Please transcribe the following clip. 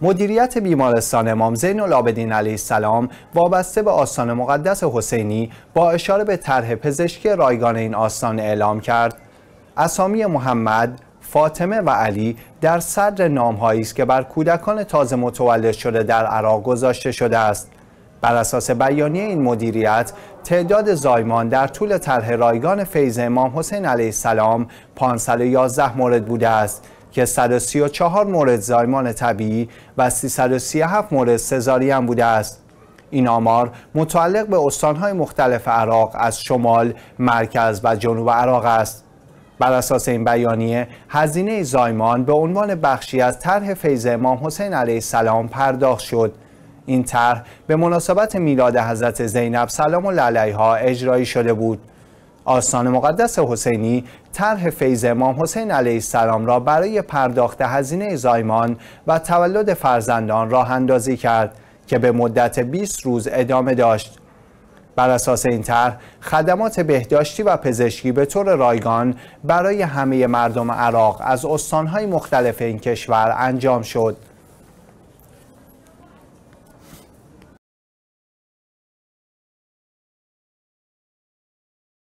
مدیریت بیمارستان امام زین العابدین علیه السلام وابسته به آستان مقدس حسینی با اشاره به طرح پزشکی رایگان این آستان اعلام کرد اسامی محمد فاطمه و علی در صدر نامهایی است که بر کودکان تازه متولد شده در عراق گذاشته شده است بر اساس بیانیه این مدیریت تعداد زایمان در طول طرح رایگان فیض امام حسین علیه السلام 511 مورد بوده است که 134 مورد زایمان طبیعی و 337 مورد سزارین بوده است. این آمار متعلق به استانهای مختلف عراق از شمال، مرکز و جنوب عراق است. بر اساس این بیانیه هزینه زایمان به عنوان بخشی از طرح فیض امام حسین علیه السلام پرداخت شد این طرح به مناسبت میلاد حضرت زینب سلام الله علیها اجرایی شده بود آستان مقدس حسینی طرح فیض امام حسین علیه السلام را برای پرداخت هزینه زایمان و تولد فرزندان راه اندازی کرد که به مدت 20 روز ادامه داشت بر اساس این طرح خدمات بهداشتی و پزشکی به طور رایگان برای همه مردم عراق از استانهای مختلف این کشور انجام شد